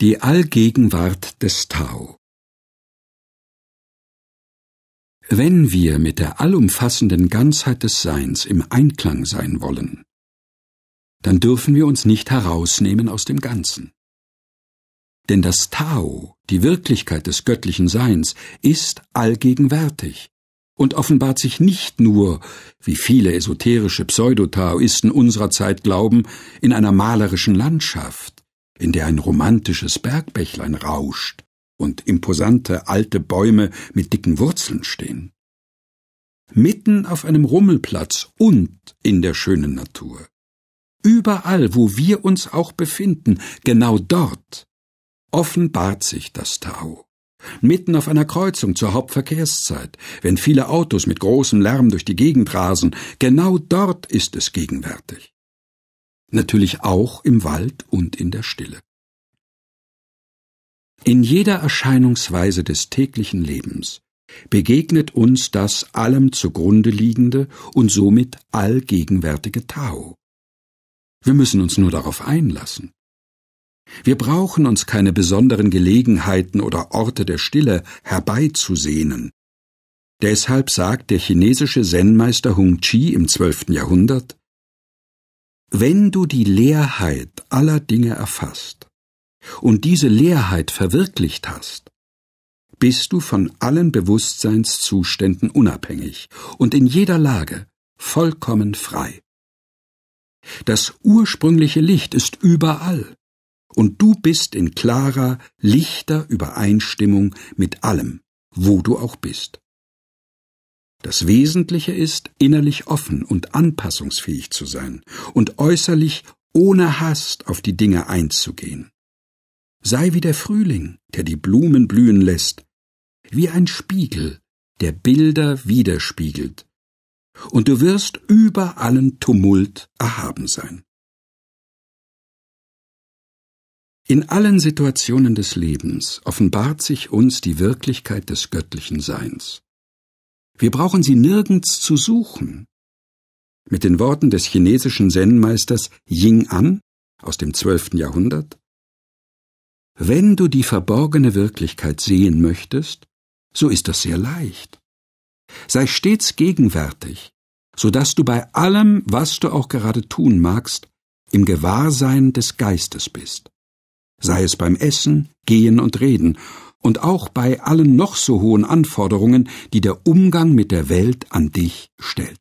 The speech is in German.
Die Allgegenwart des Tao Wenn wir mit der allumfassenden Ganzheit des Seins im Einklang sein wollen, dann dürfen wir uns nicht herausnehmen aus dem Ganzen. Denn das Tao, die Wirklichkeit des göttlichen Seins, ist allgegenwärtig und offenbart sich nicht nur, wie viele esoterische Pseudotaoisten unserer Zeit glauben, in einer malerischen Landschaft, in der ein romantisches Bergbächlein rauscht und imposante alte Bäume mit dicken Wurzeln stehen. Mitten auf einem Rummelplatz und in der schönen Natur. Überall, wo wir uns auch befinden, genau dort offenbart sich das Tau. Mitten auf einer Kreuzung zur Hauptverkehrszeit, wenn viele Autos mit großem Lärm durch die Gegend rasen, genau dort ist es gegenwärtig natürlich auch im Wald und in der Stille. In jeder Erscheinungsweise des täglichen Lebens begegnet uns das allem zugrunde liegende und somit allgegenwärtige Tao. Wir müssen uns nur darauf einlassen. Wir brauchen uns keine besonderen Gelegenheiten oder Orte der Stille herbeizusehnen. Deshalb sagt der chinesische Zen-Meister Hung Chi im 12. Jahrhundert, wenn du die Leerheit aller Dinge erfasst und diese Leerheit verwirklicht hast, bist du von allen Bewusstseinszuständen unabhängig und in jeder Lage vollkommen frei. Das ursprüngliche Licht ist überall, und du bist in klarer, lichter Übereinstimmung mit allem, wo du auch bist. Das Wesentliche ist, innerlich offen und anpassungsfähig zu sein und äußerlich ohne Hast auf die Dinge einzugehen. Sei wie der Frühling, der die Blumen blühen lässt, wie ein Spiegel, der Bilder widerspiegelt, und du wirst über allen Tumult erhaben sein. In allen Situationen des Lebens offenbart sich uns die Wirklichkeit des göttlichen Seins. Wir brauchen sie nirgends zu suchen. Mit den Worten des chinesischen Zen-Meisters Ying An aus dem 12. Jahrhundert Wenn du die verborgene Wirklichkeit sehen möchtest, so ist das sehr leicht. Sei stets gegenwärtig, so dass du bei allem, was du auch gerade tun magst, im Gewahrsein des Geistes bist sei es beim Essen, Gehen und Reden, und auch bei allen noch so hohen Anforderungen, die der Umgang mit der Welt an dich stellt.